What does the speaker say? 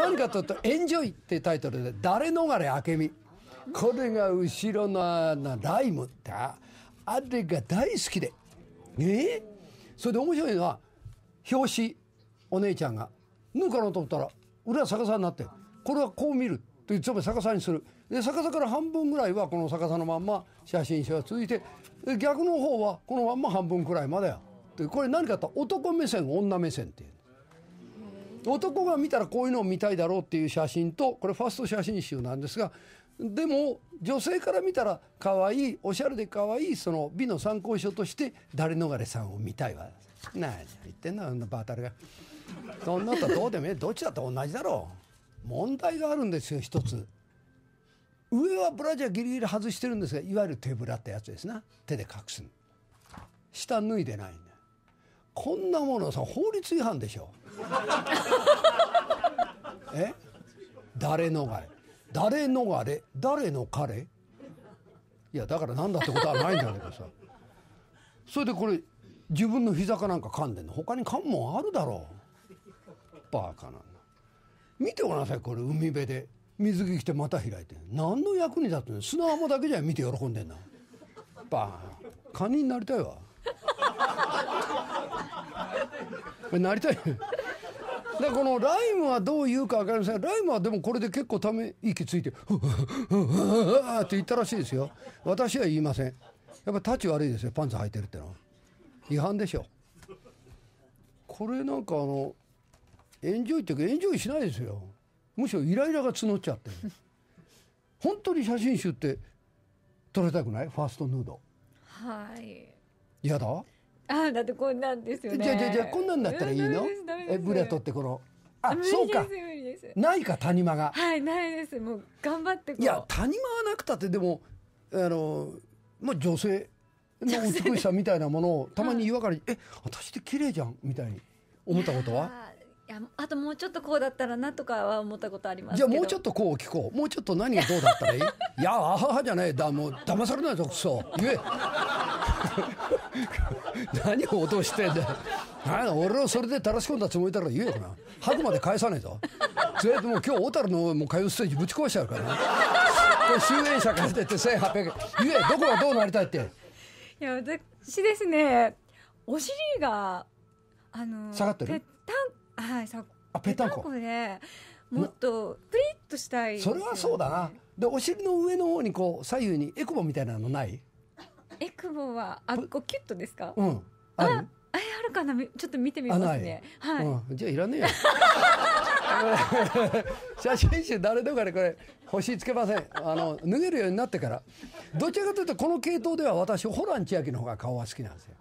何かというと「エンジョイ」ってタイトルで「誰逃れ明美」これが後ろのなライムってあれが大好きでえー、それで面白いのは表紙お姉ちゃんが縫うかなと思ったら裏逆さになってこれはこう見るといつも逆さにするで逆さから半分ぐらいはこの逆さのまんま写真集は続いて逆の方はこのまんま半分くらいまでやこれ何かと男目線女目線っていう。男が見たらこういうのを見たいだろうっていう写真とこれファースト写真集なんですがでも女性から見たら可愛いおしゃれで可愛いその美の参考書として誰逃れさんを見たいわ何言ってんだあんなバータルがそんなことどうでもいいどっちだと同じだろう問題があるんですよ一つ上はブラジャーギリギリ外してるんですがいわゆる手ぶらってやつですな手で隠す下脱いでないんだこんなものさ法律違反でしょ え誰がれ誰がれ誰の彼いやだからなんだってことはないんだけどさそれでこれ自分の膝かなんか噛んでんの他に噛むもんあるだろうバカなんだ見てごらんなさいこれ海辺で水着着て股開いて何の役に立つの砂浜だけじゃ見て喜んでんなバカカニになりたいわ。なりたい。だこのライムはどう言うか分かりませんライムはでもこれで結構ため息ついて「ふ って言ったらしいですよ私は言いませんやっぱ立ち悪いですよパンツ履いてるってのは違反でしょこれなんかあのエンジョイっていうかエンジョイしないですよむしろイライラが募っちゃって本当に写真集って撮れたくないファーストヌードはい嫌だあだってこんなんですよねじゃじゃじゃこんなんだったらいいのえブレ取ってこのあそうかないか谷間がはいないですもう頑張っていや谷間はなくたってでもあのまあ女性の美しさみたいなものをたまに違和感に「え私って綺麗じゃん」みたいに思ったことはいやあともうちょっとこうだったらなとかは思ったことありますじゃあもうちょっとこう聞こうもうちょっと何がどうだったらいい いやあははじゃないだもう騙されないぞくそ言え何を落としてんだよ俺をそれで垂らし込んだつもりだから言えよな白まで返さねえぞそれでもう今日小樽のもうステージぶち壊しちゃうからな集英社から出て1800円言えどこがどうなりたいっていや私ですねお尻があの下がってるぺたんはいさあペタんこでもっとプリッとしたい、ね、それはそうだなでお尻の上の方にこう左右にエコバみたいなのないツボはあっこキュットですか？うん。あるああるかなちょっと見てみますね。はい、うん。じゃあいらねえよ。写真集誰とかれこれ星つけませんあの脱げるようになってからどちらかというとこの系統では私ホラン千秋の方が顔は好きなんですよ。